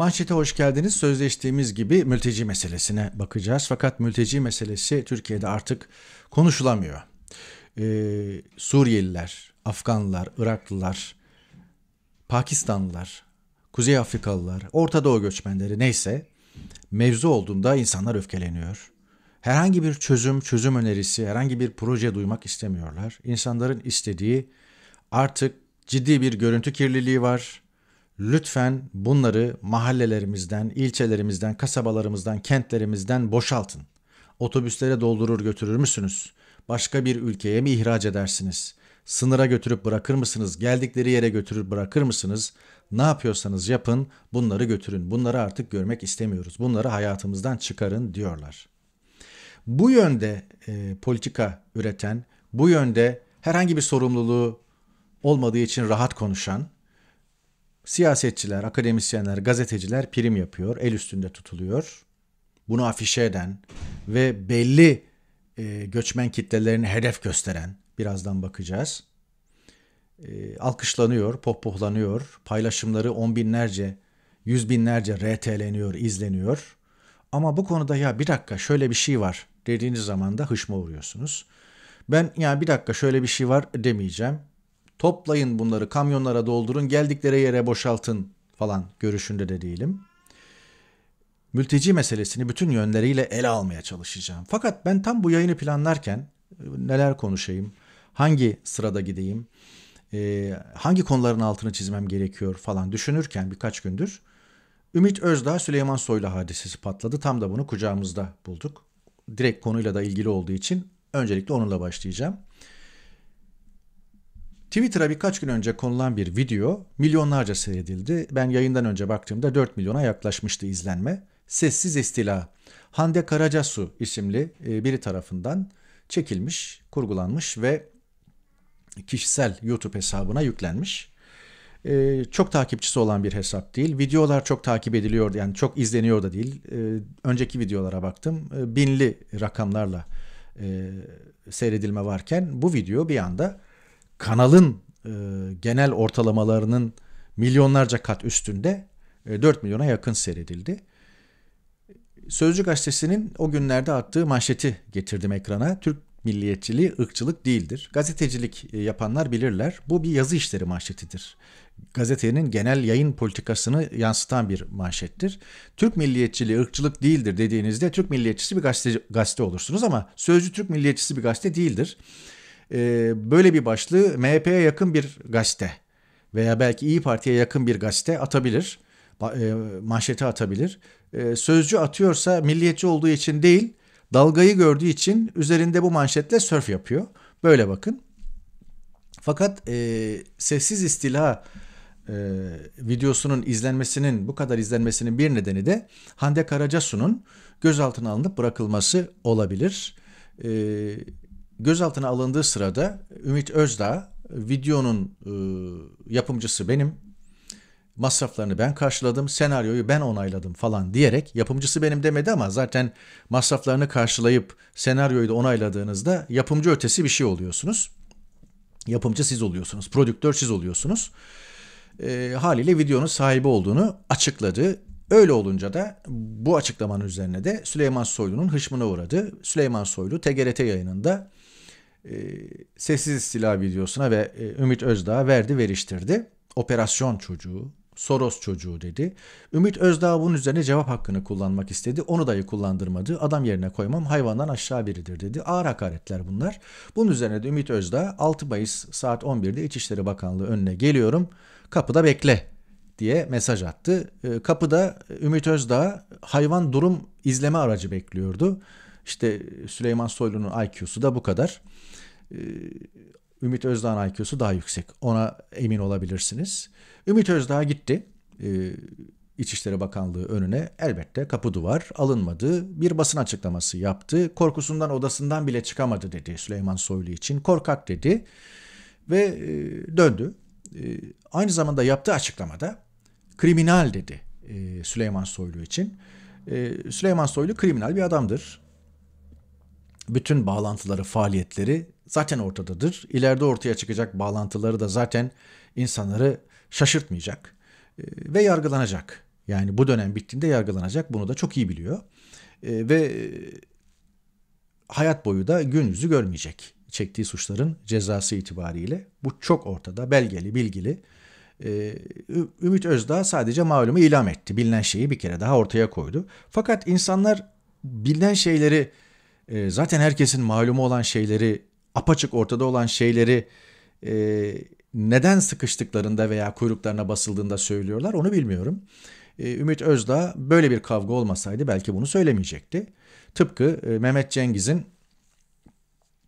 Manşete hoş geldiniz. Sözleştiğimiz gibi mülteci meselesine bakacağız. Fakat mülteci meselesi Türkiye'de artık konuşulamıyor. Ee, Suriyeliler, Afganlar, Iraklılar, Pakistanlılar, Kuzey Afrikalılar, Orta Doğu göçmenleri neyse mevzu olduğunda insanlar öfkeleniyor. Herhangi bir çözüm, çözüm önerisi, herhangi bir proje duymak istemiyorlar. İnsanların istediği artık ciddi bir görüntü kirliliği var. Lütfen bunları mahallelerimizden, ilçelerimizden, kasabalarımızdan, kentlerimizden boşaltın. Otobüslere doldurur götürür müsünüz? Başka bir ülkeye mi ihraç edersiniz? Sınıra götürüp bırakır mısınız? Geldikleri yere götürür bırakır mısınız? Ne yapıyorsanız yapın, bunları götürün. Bunları artık görmek istemiyoruz. Bunları hayatımızdan çıkarın diyorlar. Bu yönde e, politika üreten, bu yönde herhangi bir sorumluluğu olmadığı için rahat konuşan Siyasetçiler, akademisyenler, gazeteciler prim yapıyor, el üstünde tutuluyor. Bunu afişe eden ve belli e, göçmen kitlelerini hedef gösteren, birazdan bakacağız. E, alkışlanıyor, pohpohlanıyor, paylaşımları on binlerce, yüz binlerce RT'leniyor, izleniyor. Ama bu konuda ya bir dakika şöyle bir şey var dediğiniz zaman da hışma uğruyorsunuz. Ben ya bir dakika şöyle bir şey var demeyeceğim. Toplayın bunları kamyonlara doldurun geldikleri yere boşaltın falan görüşünde de değilim. Mülteci meselesini bütün yönleriyle ele almaya çalışacağım. Fakat ben tam bu yayını planlarken e, neler konuşayım, hangi sırada gideyim, e, hangi konuların altını çizmem gerekiyor falan düşünürken birkaç gündür Ümit Özdağ Süleyman Soylu hadisesi patladı. Tam da bunu kucağımızda bulduk. Direkt konuyla da ilgili olduğu için öncelikle onunla başlayacağım. Twitter'a birkaç gün önce konulan bir video milyonlarca seyredildi. Ben yayından önce baktığımda 4 milyona yaklaşmıştı izlenme. Sessiz istila. Hande Karacasu isimli e, biri tarafından çekilmiş, kurgulanmış ve kişisel YouTube hesabına yüklenmiş. E, çok takipçisi olan bir hesap değil. Videolar çok takip ediliyor yani çok izleniyor da değil. E, önceki videolara baktım binli rakamlarla seyredilme varken bu video bir anda kanalın e, genel ortalamalarının milyonlarca kat üstünde e, 4 milyona yakın seyredildi. Sözcü gazetesinin o günlerde attığı manşeti getirdim ekrana. Türk milliyetçiliği ırkçılık değildir. Gazetecilik e, yapanlar bilirler. Bu bir yazı işleri manşetidir. Gazetenin genel yayın politikasını yansıtan bir manşettir. Türk milliyetçiliği ırkçılık değildir dediğinizde Türk milliyetçisi bir gazete, gazete olursunuz ama Sözcü Türk milliyetçisi bir gazete değildir e, böyle bir başlığı MHP'ye yakın bir gazete veya belki İyi Parti'ye yakın bir gazete atabilir. E, manşete atabilir. E, sözcü atıyorsa milliyetçi olduğu için değil, dalgayı gördüğü için üzerinde bu manşetle sörf yapıyor. Böyle bakın. Fakat e, sessiz istila e, videosunun izlenmesinin bu kadar izlenmesinin bir nedeni de Hande Karacasu'nun gözaltına alınıp bırakılması olabilir. E, gözaltına alındığı sırada Ümit Özdağ videonun e, yapımcısı benim. Masraflarını ben karşıladım, senaryoyu ben onayladım falan diyerek yapımcısı benim demedi ama zaten masraflarını karşılayıp senaryoyu da onayladığınızda yapımcı ötesi bir şey oluyorsunuz. Yapımcı siz oluyorsunuz, prodüktör siz oluyorsunuz. E, haliyle videonun sahibi olduğunu açıkladı. Öyle olunca da bu açıklamanın üzerine de Süleyman Soylu'nun hışmına uğradı. Süleyman Soylu TGRT yayınında e, sessiz istila videosuna ve e, Ümit Özdağ verdi veriştirdi. Operasyon çocuğu, Soros çocuğu dedi. Ümit Özdağ bunun üzerine cevap hakkını kullanmak istedi. Onu dahi kullandırmadı. Adam yerine koymam hayvandan aşağı biridir dedi. Ağır hakaretler bunlar. Bunun üzerine de Ümit Özdağ 6 Mayıs saat 11'de İçişleri Bakanlığı önüne geliyorum. Kapıda bekle diye mesaj attı. Ee, kapıda e, Ümit Özdağ hayvan durum izleme aracı bekliyordu. İşte Süleyman Soylu'nun IQ'su da bu kadar. Ee, Ümit Özdağ'ın IQ'su daha yüksek. Ona emin olabilirsiniz. Ümit Özdağ gitti. Ee, İçişleri Bakanlığı önüne elbette kapı duvar alınmadı. Bir basın açıklaması yaptı. Korkusundan odasından bile çıkamadı dedi Süleyman Soylu için. Korkak dedi ve e, döndü. E, aynı zamanda yaptığı açıklamada kriminal dedi e, Süleyman Soylu için. Süleyman Soylu kriminal bir adamdır bütün bağlantıları, faaliyetleri zaten ortadadır. İleride ortaya çıkacak bağlantıları da zaten insanları şaşırtmayacak e, ve yargılanacak. Yani bu dönem bittiğinde yargılanacak. Bunu da çok iyi biliyor. E, ve e, hayat boyu da gün yüzü görmeyecek çektiği suçların cezası itibariyle. Bu çok ortada, belgeli, bilgili. Ümit Özdağ sadece malumu ilam etti. Bilinen şeyi bir kere daha ortaya koydu. Fakat insanlar bilinen şeyleri e, zaten herkesin malumu olan şeyleri, apaçık ortada olan şeyleri e, neden sıkıştıklarında veya kuyruklarına basıldığında söylüyorlar onu bilmiyorum. E, Ümit Özdağ böyle bir kavga olmasaydı belki bunu söylemeyecekti. Tıpkı e, Mehmet Cengiz'in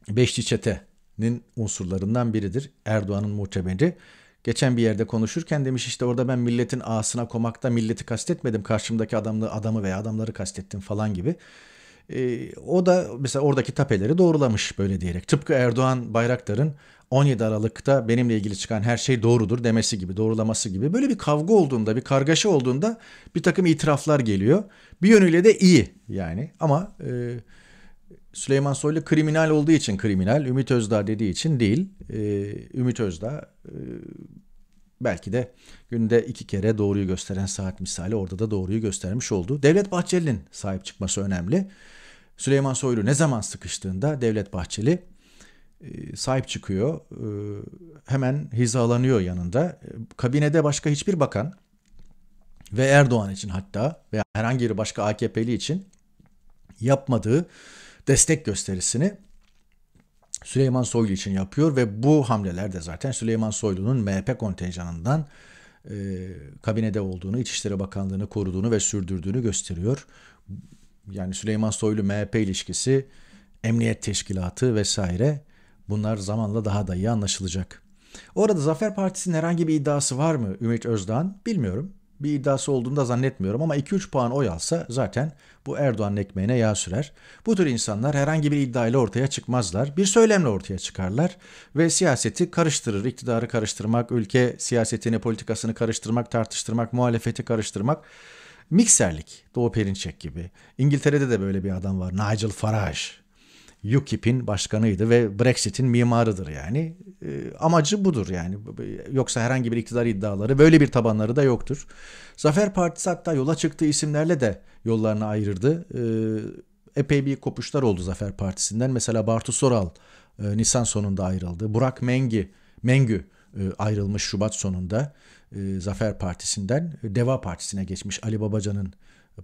Beşli Çete'nin unsurlarından biridir. Erdoğan'ın muhtemeli. Geçen bir yerde konuşurken demiş işte orada ben milletin ağasına komakta milleti kastetmedim. Karşımdaki adamı, adamı veya adamları kastettim falan gibi. E, o da mesela oradaki tapeleri doğrulamış böyle diyerek. Tıpkı Erdoğan Bayraktar'ın 17 Aralık'ta benimle ilgili çıkan her şey doğrudur demesi gibi, doğrulaması gibi. Böyle bir kavga olduğunda, bir kargaşa olduğunda bir takım itiraflar geliyor. Bir yönüyle de iyi yani ama e, Süleyman Soylu kriminal olduğu için kriminal, Ümit Özdağ dediği için değil. E, Ümit Özdağ e, belki de günde iki kere doğruyu gösteren saat misali orada da doğruyu göstermiş oldu. Devlet Bahçeli'nin sahip çıkması önemli. Süleyman Soylu ne zaman sıkıştığında Devlet Bahçeli e, sahip çıkıyor. E, hemen hizalanıyor yanında. E, kabinede başka hiçbir bakan ve Erdoğan için hatta veya herhangi bir başka AKP'li için yapmadığı destek gösterisini Süleyman Soylu için yapıyor ve bu hamleler de zaten Süleyman Soylu'nun MHP kontenjanından e, kabinede olduğunu, İçişleri Bakanlığı'nı koruduğunu ve sürdürdüğünü gösteriyor yani Süleyman Soylu MHP ilişkisi, emniyet teşkilatı vesaire bunlar zamanla daha da iyi anlaşılacak. Orada Zafer Partisi'nin herhangi bir iddiası var mı Ümit Özdağ'ın bilmiyorum. Bir iddiası olduğunu da zannetmiyorum ama 2-3 puan oy alsa zaten bu Erdoğan ekmeğine yağ sürer. Bu tür insanlar herhangi bir iddiayla ortaya çıkmazlar. Bir söylemle ortaya çıkarlar ve siyaseti karıştırır. İktidarı karıştırmak, ülke siyasetini, politikasını karıştırmak, tartıştırmak, muhalefeti karıştırmak Mikserlik, Doğu Perinçek gibi. İngiltere'de de böyle bir adam var. Nigel Farage. UKIP'in başkanıydı ve Brexit'in mimarıdır yani. E, amacı budur yani. Yoksa herhangi bir iktidar iddiaları böyle bir tabanları da yoktur. Zafer Partisi hatta yola çıktığı isimlerle de yollarını ayırırdı. E, ee, epey bir kopuşlar oldu Zafer Partisi'nden. Mesela Bartu Soral e, Nisan sonunda ayrıldı. Burak Mengi, Mengü e, ayrılmış Şubat sonunda. E, Zafer Partisi'nden e, Deva Partisi'ne geçmiş Ali Babacan'ın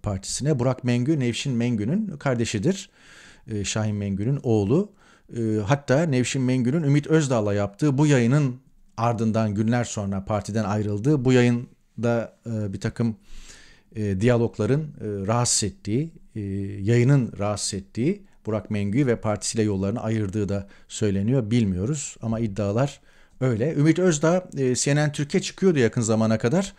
partisine. Burak Mengü Nevşin Mengü'nün kardeşidir. E, Şahin Mengü'nün oğlu. hatta Nevşin Mengü'nün Ümit Özdağ'la yaptığı bu yayının ardından günler sonra partiden ayrıldığı bu yayında e, bir takım e, diyalogların e, rahatsız ettiği, e, yayının rahatsız ettiği Burak Mengü ve partisiyle yollarını ayırdığı da söyleniyor. Bilmiyoruz ama iddialar Öyle. Ümit Özdağ e, CNN Türkiye çıkıyordu yakın zamana kadar.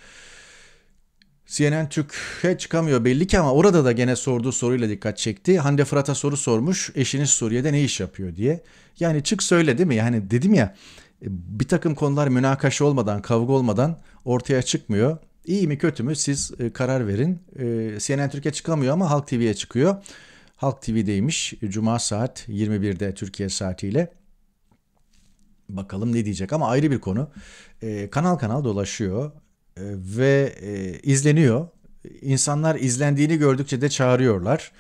CNN Türk'e çıkamıyor belli ki ama orada da gene sorduğu soruyla dikkat çekti. Hande Fırat'a soru sormuş. Eşiniz Suriye'de ne iş yapıyor diye. Yani çık söyle değil mi? Yani dedim ya e, bir takım konular münakaşa olmadan, kavga olmadan ortaya çıkmıyor. İyi mi kötü mü siz e, karar verin. CNN Türkiye çıkamıyor ama Halk TV'ye çıkıyor. Halk TV'deymiş. Cuma saat 21'de Türkiye saatiyle. Bakalım ne diyecek ama ayrı bir konu. E, kanal kanal dolaşıyor e, ve e, izleniyor. İnsanlar izlendiğini gördükçe de çağırıyorlar.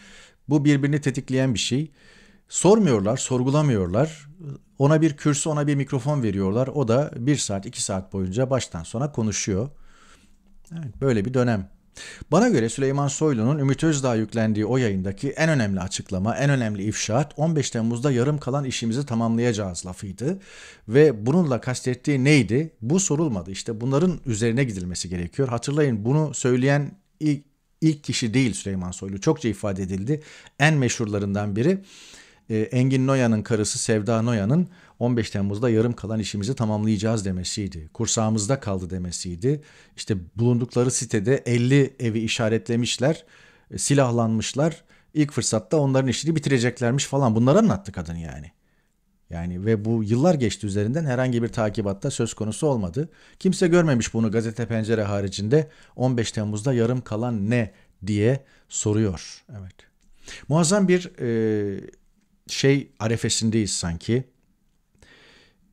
Bu birbirini tetikleyen bir şey. Sormuyorlar, sorgulamıyorlar. Ona bir kürsü, ona bir mikrofon veriyorlar. O da bir saat, iki saat boyunca baştan sona konuşuyor. Evet, böyle bir dönem bana göre Süleyman Soylu'nun Ümit Özdağ yüklendiği o yayındaki en önemli açıklama, en önemli ifşaat 15 Temmuz'da yarım kalan işimizi tamamlayacağız lafıydı. Ve bununla kastettiği neydi? Bu sorulmadı. İşte bunların üzerine gidilmesi gerekiyor. Hatırlayın bunu söyleyen ilk, ilk kişi değil Süleyman Soylu. Çokça ifade edildi. En meşhurlarından biri. E, Engin Noya'nın karısı Sevda Noya'nın 15 Temmuz'da yarım kalan işimizi tamamlayacağız demesiydi. Kursağımızda kaldı demesiydi. İşte bulundukları sitede 50 evi işaretlemişler, e, silahlanmışlar. İlk fırsatta onların işini bitireceklermiş falan. Bunları anlattı kadın yani. Yani ve bu yıllar geçti üzerinden herhangi bir takibatta söz konusu olmadı. Kimse görmemiş bunu gazete pencere haricinde 15 Temmuz'da yarım kalan ne diye soruyor. Evet. Muazzam bir e, şey arefesindeyiz sanki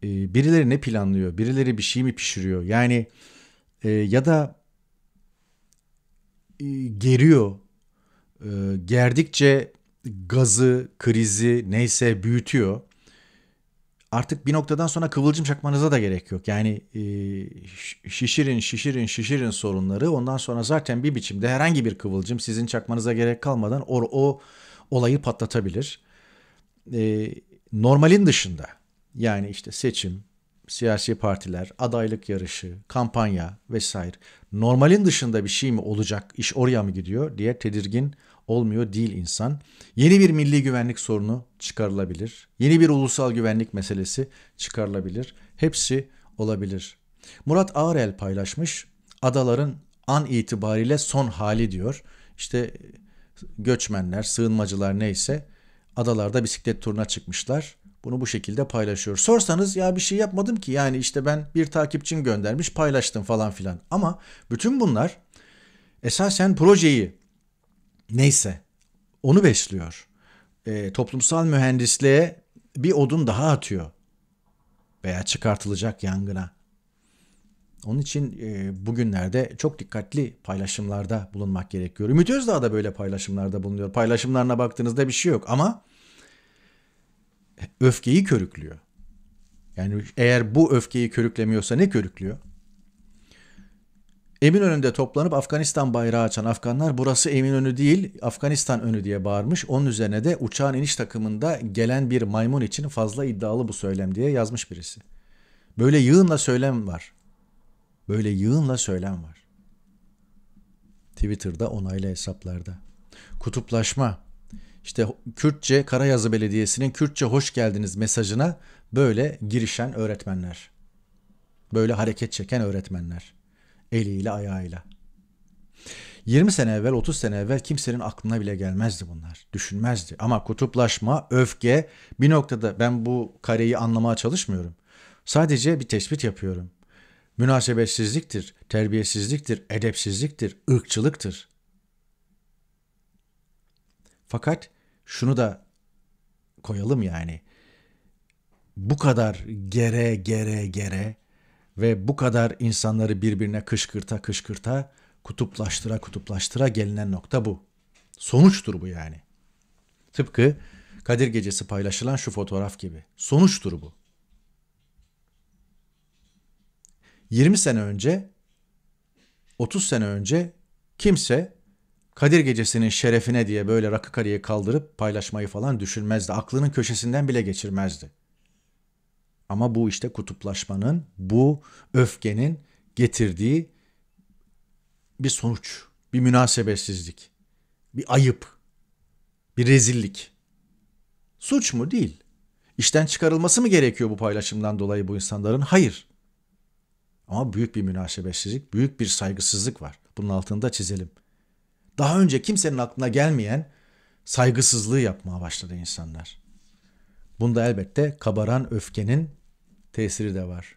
e, birileri ne planlıyor? Birileri bir şey mi pişiriyor? Yani e, ya da e, geriyor. E, gerdikçe gazı, krizi neyse büyütüyor. Artık bir noktadan sonra kıvılcım çakmanıza da gerek yok. Yani e, şişirin, şişirin, şişirin sorunları. Ondan sonra zaten bir biçimde herhangi bir kıvılcım sizin çakmanıza gerek kalmadan o, o olayı patlatabilir. E, normalin dışında yani işte seçim, siyasi partiler, adaylık yarışı, kampanya vesaire. Normalin dışında bir şey mi olacak, iş oraya mı gidiyor diye tedirgin olmuyor değil insan. Yeni bir milli güvenlik sorunu çıkarılabilir. Yeni bir ulusal güvenlik meselesi çıkarılabilir. Hepsi olabilir. Murat Ağrel paylaşmış. Adaların an itibariyle son hali diyor. İşte göçmenler, sığınmacılar neyse adalarda bisiklet turuna çıkmışlar. Bunu bu şekilde paylaşıyor. Sorsanız ya bir şey yapmadım ki yani işte ben bir takipçim göndermiş paylaştım falan filan. Ama bütün bunlar esasen projeyi neyse onu besliyor. E, toplumsal mühendisliğe bir odun daha atıyor veya çıkartılacak yangına. Onun için e, bugünlerde çok dikkatli paylaşımlarda bulunmak gerekiyor. Ümit Özdağ da böyle paylaşımlarda bulunuyor. Paylaşımlarına baktığınızda bir şey yok ama öfkeyi körüklüyor. Yani eğer bu öfkeyi körüklemiyorsa ne körüklüyor? Emin önünde toplanıp Afganistan bayrağı açan Afganlar burası Emin önü değil Afganistan önü diye bağırmış. Onun üzerine de uçağın iniş takımında gelen bir maymun için fazla iddialı bu söylem diye yazmış birisi. Böyle yığınla söylem var. Böyle yığınla söylem var. Twitter'da onaylı hesaplarda. Kutuplaşma, işte Kürtçe Karayazı Belediyesi'nin Kürtçe hoş geldiniz mesajına böyle girişen öğretmenler. Böyle hareket çeken öğretmenler. Eliyle ayağıyla. 20 sene evvel 30 sene evvel kimsenin aklına bile gelmezdi bunlar. Düşünmezdi. Ama kutuplaşma, öfke bir noktada ben bu kareyi anlamaya çalışmıyorum. Sadece bir tespit yapıyorum. Münasebetsizliktir, terbiyesizliktir, edepsizliktir, ırkçılıktır. Fakat şunu da koyalım yani. Bu kadar gere gere gere ve bu kadar insanları birbirine kışkırta kışkırta kutuplaştıra kutuplaştıra gelinen nokta bu. Sonuçtur bu yani. Tıpkı Kadir Gecesi paylaşılan şu fotoğraf gibi. Sonuçtur bu. 20 sene önce, 30 sene önce kimse Kadir Gecesi'nin şerefine diye böyle rakı karıya kaldırıp paylaşmayı falan düşünmezdi. Aklının köşesinden bile geçirmezdi. Ama bu işte kutuplaşmanın, bu öfkenin getirdiği bir sonuç, bir münasebetsizlik, bir ayıp, bir rezillik. Suç mu? Değil. İşten çıkarılması mı gerekiyor bu paylaşımdan dolayı bu insanların? Hayır. Ama büyük bir münasebetsizlik, büyük bir saygısızlık var. Bunun altını da çizelim.'' daha önce kimsenin aklına gelmeyen saygısızlığı yapmaya başladı insanlar. Bunda elbette kabaran öfkenin tesiri de var.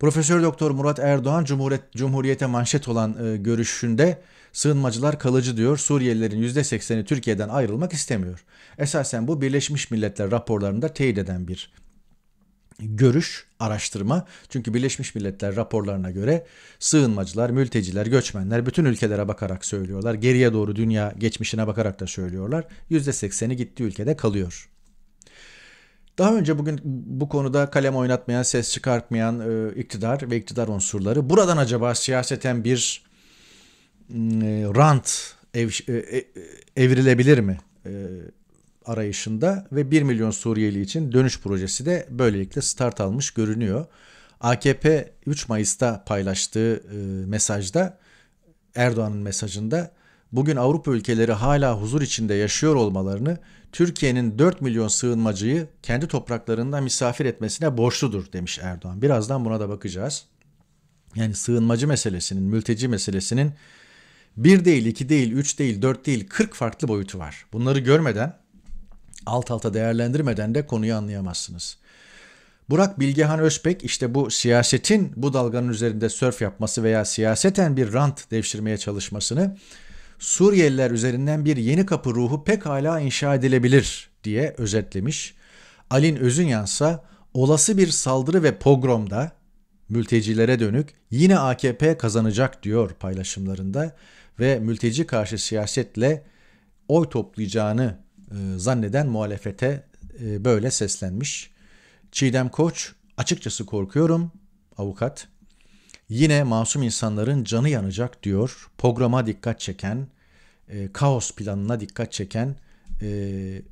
Profesör Doktor Murat Erdoğan Cumhuriyet, Cumhuriyete manşet olan e, görüşünde sığınmacılar kalıcı diyor. Suriyelilerin %80'i Türkiye'den ayrılmak istemiyor. Esasen bu Birleşmiş Milletler raporlarında teyit eden bir görüş, araştırma. Çünkü Birleşmiş Milletler raporlarına göre sığınmacılar, mülteciler, göçmenler bütün ülkelere bakarak söylüyorlar. Geriye doğru dünya geçmişine bakarak da söylüyorlar. %80'i gittiği ülkede kalıyor. Daha önce bugün bu konuda kalem oynatmayan, ses çıkartmayan e, iktidar ve iktidar unsurları buradan acaba siyaseten bir mm, e, rant ev, e, e evrilebilir mi? E, arayışında ve 1 milyon Suriyeli için dönüş projesi de böylelikle start almış görünüyor. AKP 3 Mayıs'ta paylaştığı e, mesajda Erdoğan'ın mesajında bugün Avrupa ülkeleri hala huzur içinde yaşıyor olmalarını Türkiye'nin 4 milyon sığınmacıyı kendi topraklarında misafir etmesine borçludur demiş Erdoğan. Birazdan buna da bakacağız. Yani sığınmacı meselesinin, mülteci meselesinin bir değil, iki değil, üç değil, dört değil, kırk farklı boyutu var. Bunları görmeden alt alta değerlendirmeden de konuyu anlayamazsınız. Burak Bilgehan Özpek işte bu siyasetin bu dalganın üzerinde sörf yapması veya siyaseten bir rant devşirmeye çalışmasını Suriyeliler üzerinden bir yeni kapı ruhu pek hala inşa edilebilir diye özetlemiş. Alin Özünyansa olası bir saldırı ve pogromda mültecilere dönük yine AKP kazanacak diyor paylaşımlarında ve mülteci karşı siyasetle oy toplayacağını e, zanneden muhalefete e, böyle seslenmiş. Çiğdem Koç açıkçası korkuyorum avukat. Yine masum insanların canı yanacak diyor. Programa dikkat çeken, e, kaos planına dikkat çeken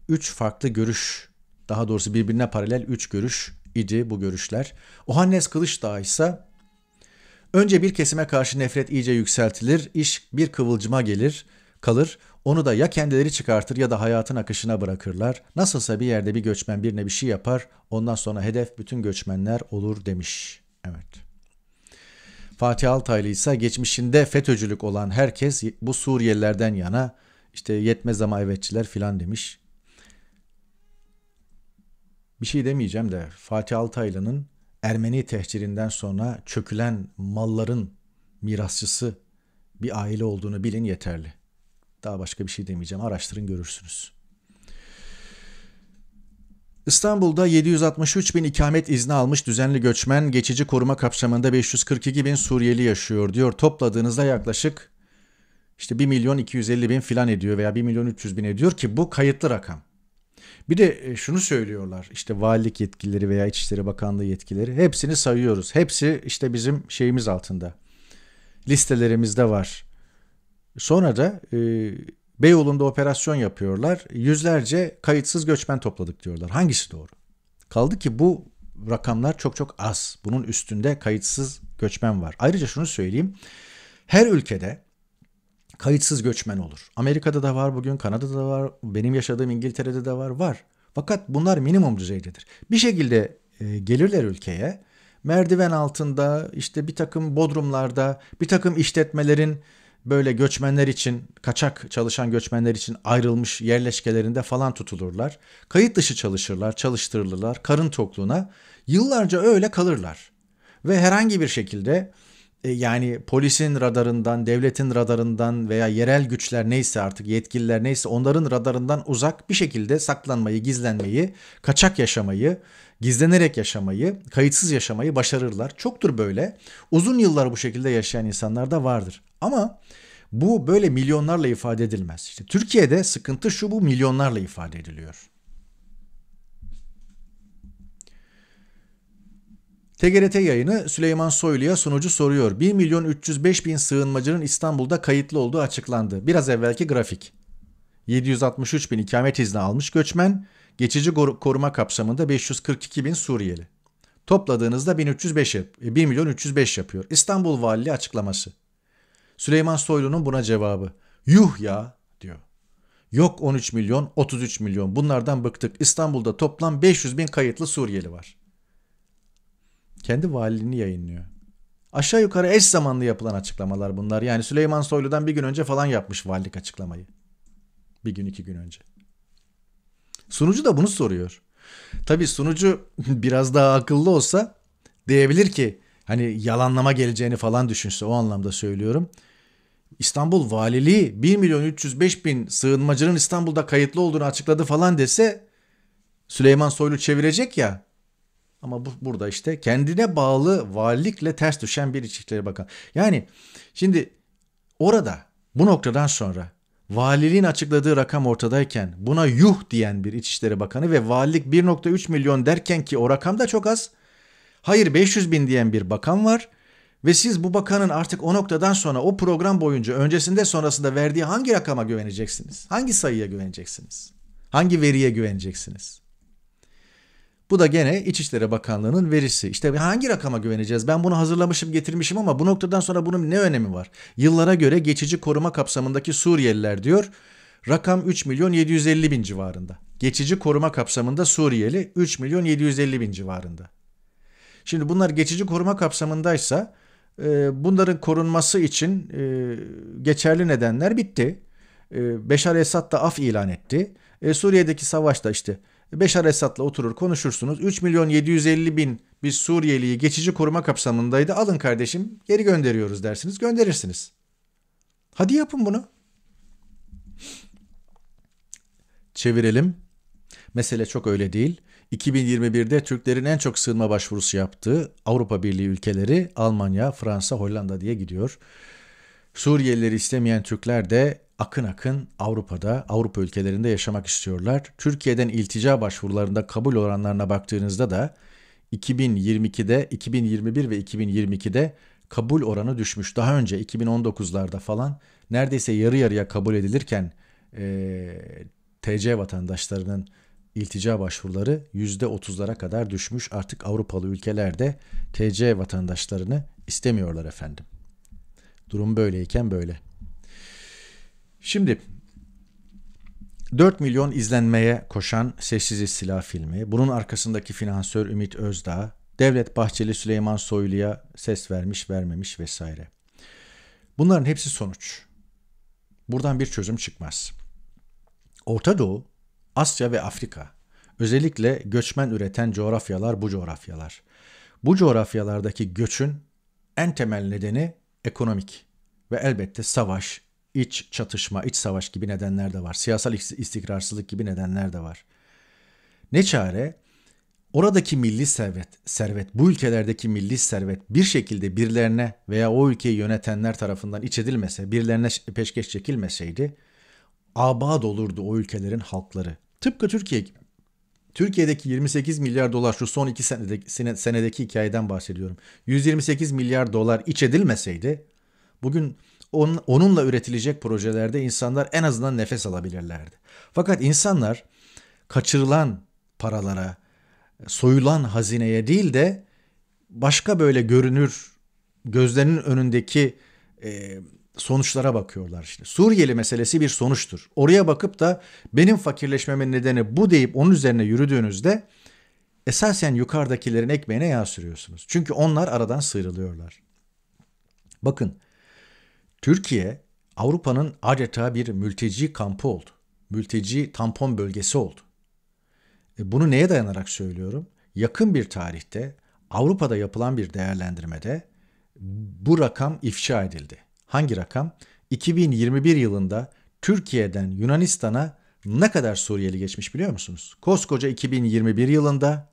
üç farklı görüş, daha doğrusu birbirine paralel üç görüş idi bu görüşler. Ohannes Kılıçdağ ise önce bir kesime karşı nefret iyice yükseltilir, iş bir kıvılcıma gelir, kalır, onu da ya kendileri çıkartır ya da hayatın akışına bırakırlar. Nasılsa bir yerde bir göçmen birine bir şey yapar, ondan sonra hedef bütün göçmenler olur demiş. Evet. Fatih Altaylı ise geçmişinde FETÖ'cülük olan herkes bu Suriyelilerden yana işte yetmez ama evetçiler filan demiş. Bir şey demeyeceğim de Fatih Altaylı'nın Ermeni tehcirinden sonra çökülen malların mirasçısı bir aile olduğunu bilin yeterli. Daha başka bir şey demeyeceğim. Araştırın görürsünüz. İstanbul'da 763 bin ikamet izni almış düzenli göçmen geçici koruma kapsamında 542 bin Suriyeli yaşıyor diyor. Topladığınızda yaklaşık işte 1 milyon 250 bin filan ediyor veya 1 milyon 300 bin ediyor ki bu kayıtlı rakam. Bir de e, şunu söylüyorlar işte valilik yetkilileri veya İçişleri Bakanlığı yetkilileri. hepsini sayıyoruz. Hepsi işte bizim şeyimiz altında listelerimizde var. Sonra da e, Beyoğlu'nda operasyon yapıyorlar. Yüzlerce kayıtsız göçmen topladık diyorlar. Hangisi doğru? Kaldı ki bu rakamlar çok çok az. Bunun üstünde kayıtsız göçmen var. Ayrıca şunu söyleyeyim. Her ülkede kayıtsız göçmen olur. Amerika'da da var bugün, Kanada'da da var, benim yaşadığım İngiltere'de de var, var. Fakat bunlar minimum düzeydedir. Bir şekilde e, gelirler ülkeye, merdiven altında, işte bir takım bodrumlarda, bir takım işletmelerin böyle göçmenler için, kaçak çalışan göçmenler için ayrılmış yerleşkelerinde falan tutulurlar. Kayıt dışı çalışırlar, çalıştırılırlar karın tokluğuna. Yıllarca öyle kalırlar. Ve herhangi bir şekilde e, yani polisin radarından, devletin radarından veya yerel güçler neyse artık yetkililer neyse onların radarından uzak bir şekilde saklanmayı, gizlenmeyi, kaçak yaşamayı gizlenerek yaşamayı, kayıtsız yaşamayı başarırlar. Çoktur böyle. Uzun yıllar bu şekilde yaşayan insanlar da vardır. Ama bu böyle milyonlarla ifade edilmez. İşte Türkiye'de sıkıntı şu bu milyonlarla ifade ediliyor. TGRT yayını Süleyman Soylu'ya sunucu soruyor. 1 milyon 305 bin sığınmacının İstanbul'da kayıtlı olduğu açıklandı. Biraz evvelki grafik. 763 bin ikamet izni almış göçmen, Geçici koruma kapsamında 542 bin Suriyeli. Topladığınızda 1305 yap 1 e, milyon 305 yapıyor. İstanbul Valiliği açıklaması. Süleyman Soylu'nun buna cevabı. Yuh ya diyor. Yok 13 milyon 33 milyon bunlardan bıktık. İstanbul'da toplam 500 bin kayıtlı Suriyeli var. Kendi valiliğini yayınlıyor. Aşağı yukarı eş zamanlı yapılan açıklamalar bunlar. Yani Süleyman Soylu'dan bir gün önce falan yapmış valilik açıklamayı. Bir gün iki gün önce. Sunucu da bunu soruyor. Tabii sunucu biraz daha akıllı olsa diyebilir ki hani yalanlama geleceğini falan düşünse o anlamda söylüyorum. İstanbul Valiliği 1 milyon 305 bin sığınmacının İstanbul'da kayıtlı olduğunu açıkladı falan dese Süleyman Soylu çevirecek ya. Ama bu, burada işte kendine bağlı valilikle ters düşen bir İçişleri Bakanı. Yani şimdi orada bu noktadan sonra Valiliğin açıkladığı rakam ortadayken buna yuh diyen bir İçişleri Bakanı ve valilik 1.3 milyon derken ki o rakam da çok az. Hayır 500 bin diyen bir bakan var ve siz bu bakanın artık o noktadan sonra o program boyunca öncesinde sonrasında verdiği hangi rakama güveneceksiniz? Hangi sayıya güveneceksiniz? Hangi veriye güveneceksiniz? Bu da gene İçişleri Bakanlığı'nın verisi. İşte hangi rakama güveneceğiz? Ben bunu hazırlamışım getirmişim ama bu noktadan sonra bunun ne önemi var? Yıllara göre geçici koruma kapsamındaki Suriyeliler diyor. Rakam 3 milyon 750 bin civarında. Geçici koruma kapsamında Suriyeli 3 milyon 750 bin civarında. Şimdi bunlar geçici koruma kapsamındaysa e, bunların korunması için e, geçerli nedenler bitti. E, Beşar Esad da af ilan etti. E, Suriye'deki savaşta işte Beşar Esad'la oturur konuşursunuz. 3 milyon 750 bin bir Suriyeli'yi geçici koruma kapsamındaydı. Alın kardeşim geri gönderiyoruz dersiniz. Gönderirsiniz. Hadi yapın bunu. Çevirelim. Mesele çok öyle değil. 2021'de Türklerin en çok sığınma başvurusu yaptığı Avrupa Birliği ülkeleri Almanya, Fransa, Hollanda diye gidiyor. Suriyelileri istemeyen Türkler de akın akın Avrupa'da, Avrupa ülkelerinde yaşamak istiyorlar. Türkiye'den iltica başvurularında kabul oranlarına baktığınızda da 2022'de, 2021 ve 2022'de kabul oranı düşmüş. Daha önce 2019'larda falan neredeyse yarı yarıya kabul edilirken e, TC vatandaşlarının iltica başvuruları %30'lara kadar düşmüş. Artık Avrupalı ülkelerde TC vatandaşlarını istemiyorlar efendim. Durum böyleyken böyle. Şimdi 4 milyon izlenmeye koşan Sessiz İstila filmi, bunun arkasındaki finansör Ümit Özdağ, Devlet Bahçeli Süleyman Soylu'ya ses vermiş vermemiş vesaire. Bunların hepsi sonuç. Buradan bir çözüm çıkmaz. Orta Doğu, Asya ve Afrika, özellikle göçmen üreten coğrafyalar bu coğrafyalar. Bu coğrafyalardaki göçün en temel nedeni ekonomik ve elbette savaş, iç çatışma, iç savaş gibi nedenler de var. Siyasal istikrarsızlık gibi nedenler de var. Ne çare? Oradaki milli servet, servet, bu ülkelerdeki milli servet bir şekilde birilerine veya o ülkeyi yönetenler tarafından iç edilmese, birilerine peşkeş çekilmeseydi, abad olurdu o ülkelerin halkları. Tıpkı Türkiye gibi. Türkiye'deki 28 milyar dolar şu son 2 senedeki, senedeki hikayeden bahsediyorum. 128 milyar dolar iç edilmeseydi bugün on, onunla üretilecek projelerde insanlar en azından nefes alabilirlerdi. Fakat insanlar kaçırılan paralara, soyulan hazineye değil de başka böyle görünür gözlerinin önündeki e, sonuçlara bakıyorlar işte. Suriyeli meselesi bir sonuçtur. Oraya bakıp da benim fakirleşmemin nedeni bu deyip onun üzerine yürüdüğünüzde esasen yukarıdakilerin ekmeğine yağ sürüyorsunuz. Çünkü onlar aradan sıyrılıyorlar. Bakın Türkiye Avrupa'nın adeta bir mülteci kampı oldu. Mülteci tampon bölgesi oldu. E, bunu neye dayanarak söylüyorum? Yakın bir tarihte Avrupa'da yapılan bir değerlendirmede bu rakam ifşa edildi. Hangi rakam? 2021 yılında Türkiye'den Yunanistan'a ne kadar Suriyeli geçmiş biliyor musunuz? Koskoca 2021 yılında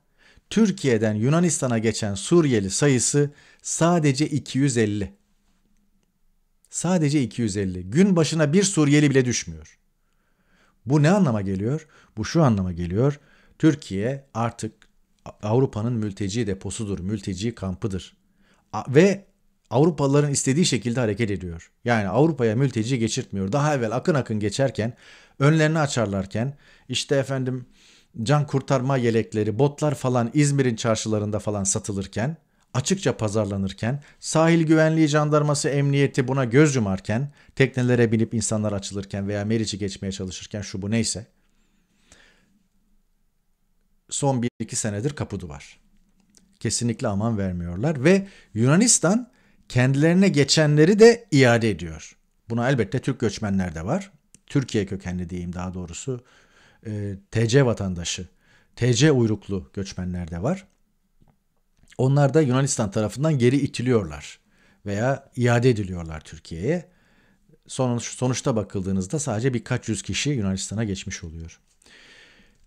Türkiye'den Yunanistan'a geçen Suriyeli sayısı sadece 250. Sadece 250. Gün başına bir Suriyeli bile düşmüyor. Bu ne anlama geliyor? Bu şu anlama geliyor. Türkiye artık Avrupa'nın mülteci deposudur, mülteci kampıdır. Ve Avrupalıların istediği şekilde hareket ediyor. Yani Avrupa'ya mülteci geçirtmiyor. Daha evvel akın akın geçerken, önlerini açarlarken işte efendim can kurtarma yelekleri, botlar falan İzmir'in çarşılarında falan satılırken açıkça pazarlanırken, sahil güvenliği jandarması emniyeti buna göz yumarken, teknelere binip insanlar açılırken veya Meriç'i geçmeye çalışırken şu bu neyse, son 1-2 senedir kapı duvar. Kesinlikle aman vermiyorlar ve Yunanistan kendilerine geçenleri de iade ediyor. Buna elbette Türk göçmenler de var. Türkiye kökenli diyeyim daha doğrusu. E, ee, TC vatandaşı, TC uyruklu göçmenler de var. Onlar da Yunanistan tarafından geri itiliyorlar veya iade ediliyorlar Türkiye'ye. Sonuç, sonuçta bakıldığınızda sadece birkaç yüz kişi Yunanistan'a geçmiş oluyor.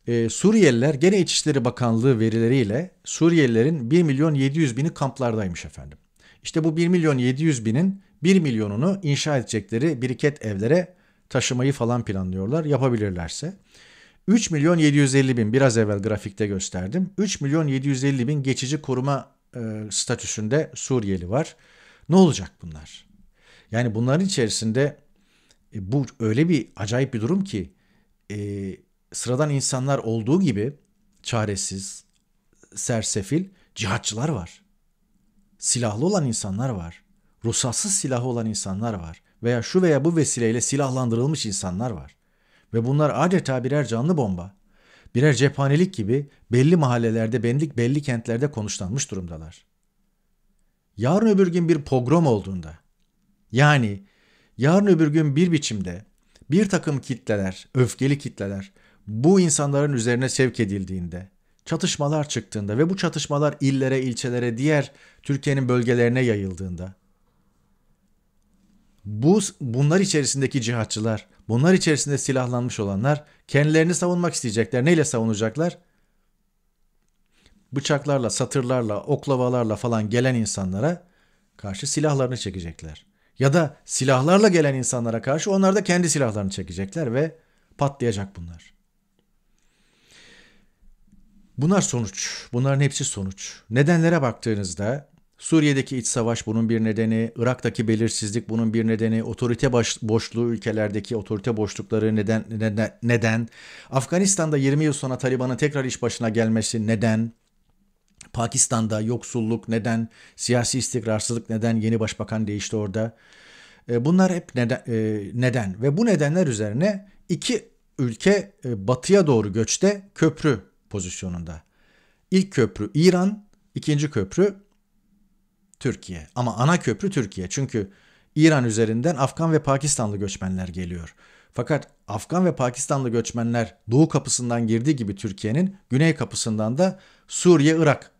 Ee, Suriyeliler gene İçişleri Bakanlığı verileriyle Suriyelilerin 1 milyon 700 bini kamplardaymış efendim. İşte bu 1 milyon 700 binin 1 milyonunu inşa edecekleri biriket evlere taşımayı falan planlıyorlar yapabilirlerse. 3 milyon 750 bin biraz evvel grafikte gösterdim. 3 milyon 750 bin geçici koruma e, statüsünde Suriyeli var. Ne olacak bunlar? Yani bunların içerisinde e, bu öyle bir acayip bir durum ki e, sıradan insanlar olduğu gibi çaresiz, sersefil cihatçılar var. Silahlı olan insanlar var. Ruhsatsız silahı olan insanlar var. Veya şu veya bu vesileyle silahlandırılmış insanlar var ve bunlar adeta birer canlı bomba. Birer cephanelik gibi belli mahallelerde, belli, belli kentlerde konuşlanmış durumdalar. Yarın öbür gün bir pogrom olduğunda, yani yarın öbür gün bir biçimde bir takım kitleler, öfkeli kitleler bu insanların üzerine sevk edildiğinde, çatışmalar çıktığında ve bu çatışmalar illere, ilçelere, diğer Türkiye'nin bölgelerine yayıldığında, bu bunlar içerisindeki cihatçılar Bunlar içerisinde silahlanmış olanlar kendilerini savunmak isteyecekler. Neyle savunacaklar? Bıçaklarla, satırlarla, oklavalarla falan gelen insanlara karşı silahlarını çekecekler. Ya da silahlarla gelen insanlara karşı onlar da kendi silahlarını çekecekler ve patlayacak bunlar. Bunlar sonuç. Bunların hepsi sonuç. Nedenlere baktığınızda Suriye'deki iç savaş bunun bir nedeni, Irak'taki belirsizlik bunun bir nedeni, otorite baş, boşluğu ülkelerdeki otorite boşlukları neden, neden, neden, Afganistan'da 20 yıl sonra Taliban'ın tekrar iş başına gelmesi neden, Pakistan'da yoksulluk neden, siyasi istikrarsızlık neden, yeni başbakan değişti orada. E, bunlar hep neden, e, neden ve bu nedenler üzerine iki ülke e, batıya doğru göçte köprü pozisyonunda. İlk köprü İran, ikinci köprü Türkiye. Ama ana köprü Türkiye. Çünkü İran üzerinden Afgan ve Pakistanlı göçmenler geliyor. Fakat Afgan ve Pakistanlı göçmenler doğu kapısından girdiği gibi Türkiye'nin güney kapısından da Suriye, Irak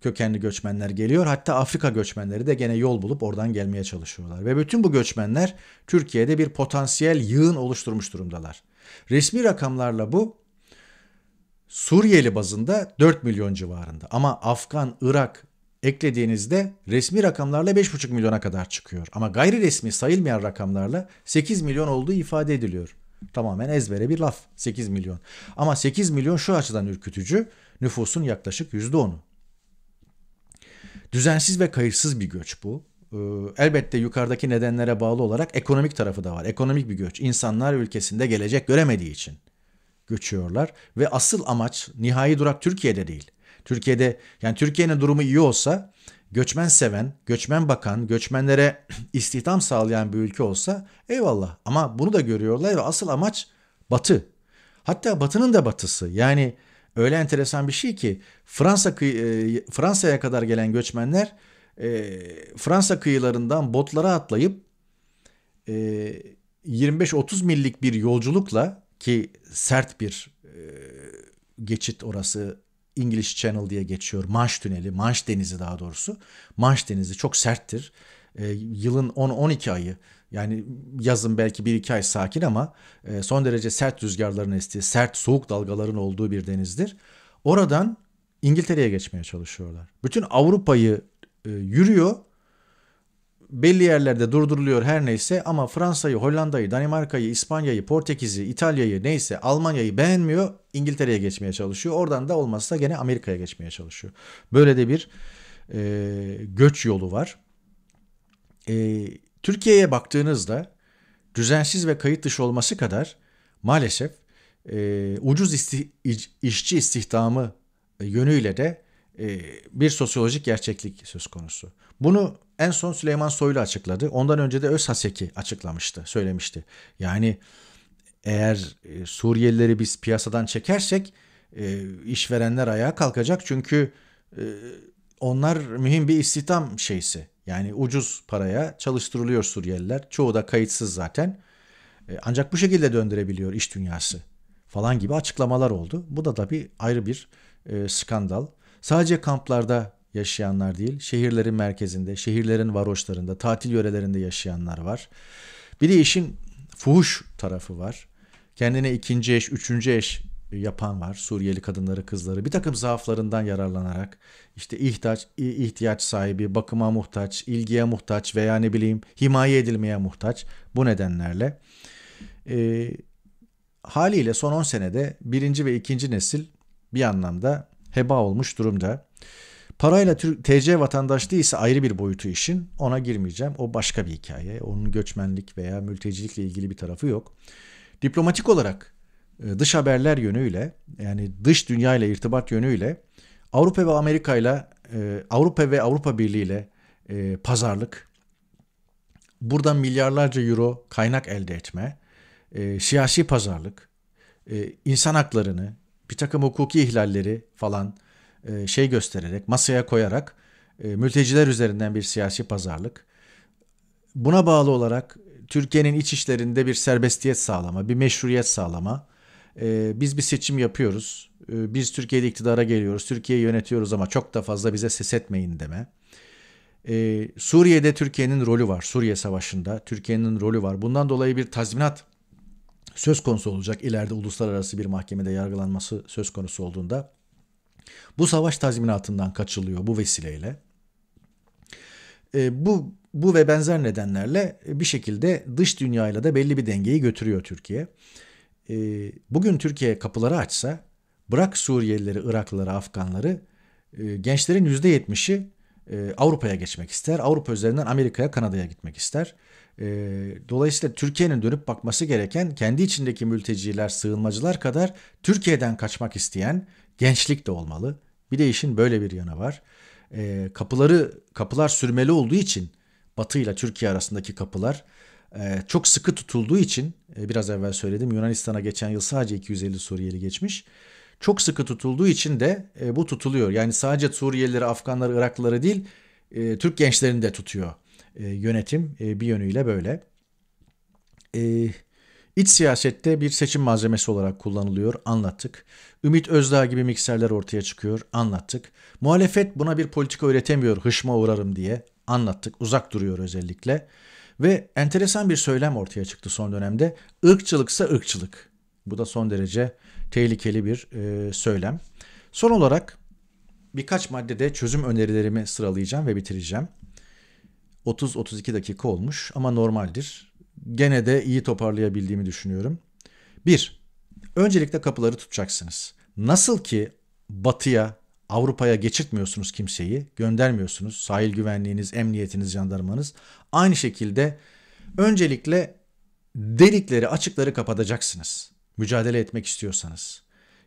kökenli göçmenler geliyor. Hatta Afrika göçmenleri de gene yol bulup oradan gelmeye çalışıyorlar. Ve bütün bu göçmenler Türkiye'de bir potansiyel yığın oluşturmuş durumdalar. Resmi rakamlarla bu Suriyeli bazında 4 milyon civarında ama Afgan, Irak, eklediğinizde resmi rakamlarla 5,5 milyona kadar çıkıyor. Ama gayri resmi sayılmayan rakamlarla 8 milyon olduğu ifade ediliyor. Tamamen ezbere bir laf 8 milyon. Ama 8 milyon şu açıdan ürkütücü nüfusun yaklaşık %10'u. Düzensiz ve kayıtsız bir göç bu. Ee, elbette yukarıdaki nedenlere bağlı olarak ekonomik tarafı da var. Ekonomik bir göç. İnsanlar ülkesinde gelecek göremediği için göçüyorlar ve asıl amaç nihai durak Türkiye'de değil. Türkiye'de yani Türkiye'nin durumu iyi olsa göçmen seven, göçmen bakan, göçmenlere istihdam sağlayan bir ülke olsa eyvallah. Ama bunu da görüyorlar ve asıl amaç batı. Hatta batının da batısı. Yani öyle enteresan bir şey ki Fransa e, Fransa'ya kadar gelen göçmenler e, Fransa kıyılarından botlara atlayıp e, 25-30 millik bir yolculukla ki sert bir e, geçit orası English Channel diye geçiyor. Manş Tüneli, Manş Denizi daha doğrusu. Manş Denizi çok serttir. E, yılın 10-12 ayı yani yazın belki 1-2 ay sakin ama e, son derece sert rüzgarların estiği, sert soğuk dalgaların olduğu bir denizdir. Oradan İngiltere'ye geçmeye çalışıyorlar. Bütün Avrupa'yı e, yürüyor belli yerlerde durduruluyor her neyse ama Fransa'yı, Hollanda'yı, Danimarka'yı, İspanya'yı, Portekiz'i, İtalya'yı neyse Almanya'yı beğenmiyor. İngiltere'ye geçmeye çalışıyor. Oradan da olmazsa gene Amerika'ya geçmeye çalışıyor. Böyle de bir e, göç yolu var. E, Türkiye'ye baktığınızda düzensiz ve kayıt dışı olması kadar maalesef e, ucuz isti, işçi istihdamı yönüyle de e, bir sosyolojik gerçeklik söz konusu. Bunu en son Süleyman Soylu açıkladı. Ondan önce de Öz Haseki açıklamıştı, söylemişti. Yani eğer e, Suriyelileri biz piyasadan çekersek e, işverenler ayağa kalkacak. Çünkü onlar mühim bir istihdam şeysi. Yani ucuz paraya çalıştırılıyor Suriyeliler. Çoğu da kayıtsız zaten. Ancak bu şekilde döndürebiliyor iş dünyası falan gibi açıklamalar oldu. Bu da tabii ayrı bir skandal sadece kamplarda yaşayanlar değil, şehirlerin merkezinde, şehirlerin varoşlarında, tatil yörelerinde yaşayanlar var. Bir de işin fuhuş tarafı var. Kendine ikinci eş, üçüncü eş yapan var. Suriyeli kadınları, kızları bir takım zaaflarından yararlanarak işte ihtiyaç, ihtiyaç sahibi, bakıma muhtaç, ilgiye muhtaç veya ne bileyim himaye edilmeye muhtaç bu nedenlerle e, haliyle son 10 senede birinci ve ikinci nesil bir anlamda heba olmuş durumda. Parayla TC vatandaşlığı ise ayrı bir boyutu işin. Ona girmeyeceğim. O başka bir hikaye. Onun göçmenlik veya mültecilikle ilgili bir tarafı yok. Diplomatik olarak e, dış haberler yönüyle yani dış dünya ile irtibat yönüyle Avrupa ve Amerika ile e, Avrupa ve Avrupa Birliği ile e, pazarlık, buradan milyarlarca euro kaynak elde etme, siyasi pazarlık, insan haklarını, bir takım hukuki ihlalleri falan e, şey göstererek, masaya koyarak e, mülteciler üzerinden bir siyasi pazarlık. Buna bağlı olarak Türkiye'nin iç işlerinde bir serbestiyet sağlama, bir meşruiyet sağlama. E, biz bir seçim yapıyoruz. E, biz Türkiye'de iktidara geliyoruz. Türkiye'yi yönetiyoruz ama çok da fazla bize ses etmeyin deme. E, Suriye'de Türkiye'nin rolü var. Suriye Savaşı'nda Türkiye'nin rolü var. Bundan dolayı bir tazminat söz konusu olacak ileride uluslararası bir mahkemede yargılanması söz konusu olduğunda bu savaş tazminatından kaçılıyor bu vesileyle. E, bu bu ve benzer nedenlerle bir şekilde dış dünyayla da belli bir dengeyi götürüyor Türkiye. E, bugün Türkiye kapıları açsa bırak Suriyelileri, Iraklıları, Afganları e, gençlerin %70'i e, Avrupa'ya geçmek ister. Avrupa üzerinden Amerika'ya, Kanada'ya gitmek ister. E, dolayısıyla Türkiye'nin dönüp bakması gereken kendi içindeki mülteciler, sığınmacılar kadar Türkiye'den kaçmak isteyen gençlik de olmalı. Bir de işin böyle bir yana var. E, kapıları kapılar sürmeli olduğu için Batı ile Türkiye arasındaki kapılar e, çok sıkı tutulduğu için e, biraz evvel söyledim Yunanistan'a geçen yıl sadece 250 Suriyeli geçmiş çok sıkı tutulduğu için de e, bu tutuluyor. Yani sadece Suriyelileri, Afganları, Iraklıları değil e, Türk gençlerini de tutuyor e, yönetim e, bir yönüyle böyle. E, iç siyasette bir seçim malzemesi olarak kullanılıyor anlattık. Ümit Özdağ gibi mikserler ortaya çıkıyor anlattık. Muhalefet buna bir politika üretemiyor hışma uğrarım diye anlattık. Uzak duruyor özellikle. Ve enteresan bir söylem ortaya çıktı son dönemde. Irkçılıksa ırkçılık. Bu da son derece tehlikeli bir e, söylem. Son olarak birkaç maddede çözüm önerilerimi sıralayacağım ve bitireceğim. 30-32 dakika olmuş ama normaldir. Gene de iyi toparlayabildiğimi düşünüyorum. 1. Öncelikle kapıları tutacaksınız. Nasıl ki batıya, Avrupa'ya geçirtmiyorsunuz kimseyi, göndermiyorsunuz. Sahil güvenliğiniz, emniyetiniz, jandarmanız. Aynı şekilde öncelikle delikleri, açıkları kapatacaksınız mücadele etmek istiyorsanız.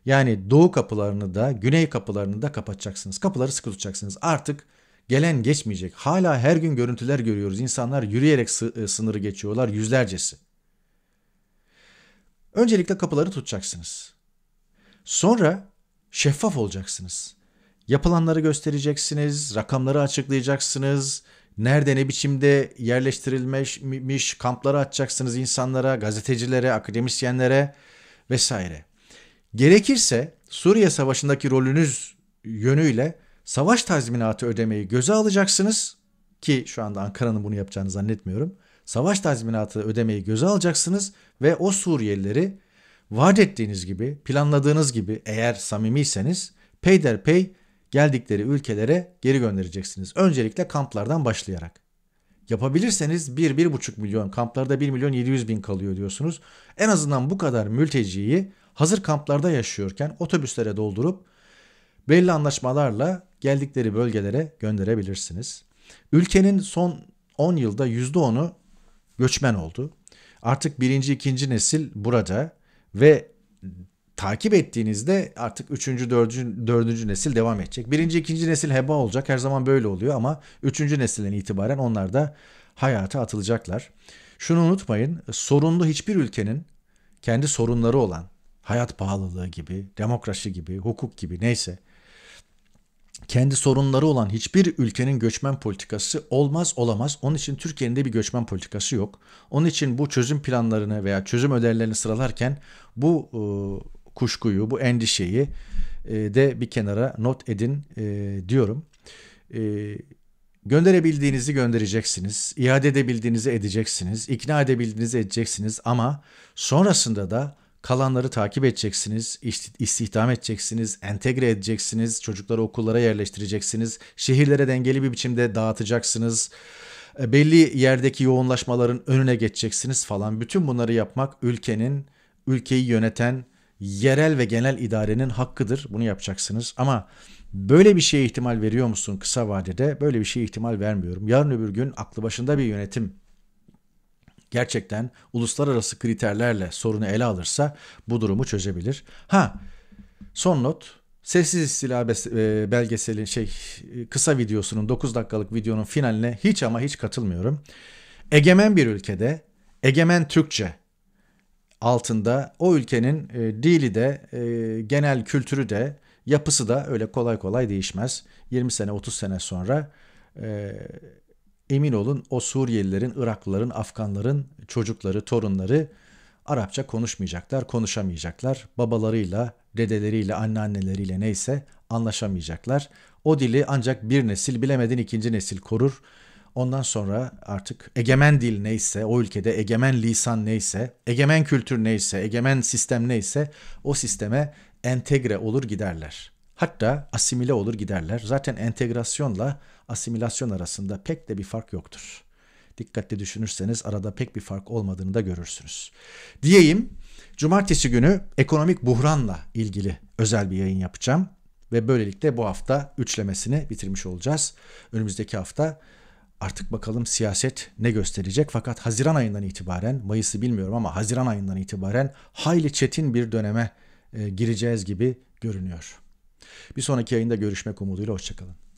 Yani doğu kapılarını da güney kapılarını da kapatacaksınız. Kapıları sıkı tutacaksınız. Artık gelen geçmeyecek. Hala her gün görüntüler görüyoruz. İnsanlar yürüyerek e, sınırı geçiyorlar yüzlercesi. Öncelikle kapıları tutacaksınız. Sonra şeffaf olacaksınız. Yapılanları göstereceksiniz, rakamları açıklayacaksınız, nerede ne biçimde yerleştirilmiş kampları açacaksınız insanlara, gazetecilere, akademisyenlere vesaire. Gerekirse Suriye Savaşı'ndaki rolünüz yönüyle savaş tazminatı ödemeyi göze alacaksınız ki şu anda Ankara'nın bunu yapacağını zannetmiyorum. Savaş tazminatı ödemeyi göze alacaksınız ve o Suriyelileri vaat ettiğiniz gibi, planladığınız gibi eğer samimiyseniz peyderpey geldikleri ülkelere geri göndereceksiniz. Öncelikle kamplardan başlayarak. Yapabilirseniz 1-1,5 milyon kamplarda 1 milyon 700 bin kalıyor diyorsunuz. En azından bu kadar mülteciyi hazır kamplarda yaşıyorken otobüslere doldurup belli anlaşmalarla geldikleri bölgelere gönderebilirsiniz. Ülkenin son 10 yılda %10'u göçmen oldu. Artık birinci, ikinci nesil burada ve takip ettiğinizde artık 3. 4. 4. nesil devam edecek. 1. 2. nesil heba olacak. Her zaman böyle oluyor ama 3. nesilden itibaren onlar da hayata atılacaklar. Şunu unutmayın. Sorunlu hiçbir ülkenin kendi sorunları olan hayat pahalılığı gibi, demokrasi gibi, hukuk gibi neyse kendi sorunları olan hiçbir ülkenin göçmen politikası olmaz olamaz. Onun için Türkiye'nin de bir göçmen politikası yok. Onun için bu çözüm planlarını veya çözüm önerilerini sıralarken bu e, kuşkuyu, bu endişeyi e, de bir kenara not edin e, diyorum. E, gönderebildiğinizi göndereceksiniz, iade edebildiğinizi edeceksiniz, ikna edebildiğinizi edeceksiniz ama sonrasında da kalanları takip edeceksiniz, istihdam edeceksiniz, entegre edeceksiniz, çocukları okullara yerleştireceksiniz, şehirlere dengeli bir biçimde dağıtacaksınız belli yerdeki yoğunlaşmaların önüne geçeceksiniz falan. Bütün bunları yapmak ülkenin, ülkeyi yöneten yerel ve genel idarenin hakkıdır. Bunu yapacaksınız ama böyle bir şeye ihtimal veriyor musun kısa vadede? Böyle bir şeye ihtimal vermiyorum. Yarın öbür gün aklı başında bir yönetim gerçekten uluslararası kriterlerle sorunu ele alırsa bu durumu çözebilir. Ha son not Sessiz İstila e, belgeseli şey e, kısa videosunun 9 dakikalık videonun finaline hiç ama hiç katılmıyorum. Egemen bir ülkede egemen Türkçe altında o ülkenin e, dili de e, genel kültürü de yapısı da öyle kolay kolay değişmez. 20 sene 30 sene sonra e, emin olun o Suriyelilerin, Iraklıların, Afganların çocukları, torunları Arapça konuşmayacaklar, konuşamayacaklar. Babalarıyla, dedeleriyle, anneanneleriyle neyse anlaşamayacaklar. O dili ancak bir nesil bilemedin ikinci nesil korur. Ondan sonra artık egemen dil neyse, o ülkede egemen lisan neyse, egemen kültür neyse, egemen sistem neyse o sisteme entegre olur giderler. Hatta asimile olur giderler. Zaten entegrasyonla asimilasyon arasında pek de bir fark yoktur. Dikkatli düşünürseniz arada pek bir fark olmadığını da görürsünüz. Diyeyim, cumartesi günü ekonomik buhranla ilgili özel bir yayın yapacağım ve böylelikle bu hafta üçlemesini bitirmiş olacağız. Önümüzdeki hafta Artık bakalım siyaset ne gösterecek fakat Haziran ayından itibaren Mayıs'ı bilmiyorum ama Haziran ayından itibaren hayli çetin bir döneme e, gireceğiz gibi görünüyor. Bir sonraki yayında görüşmek umuduyla hoşçakalın.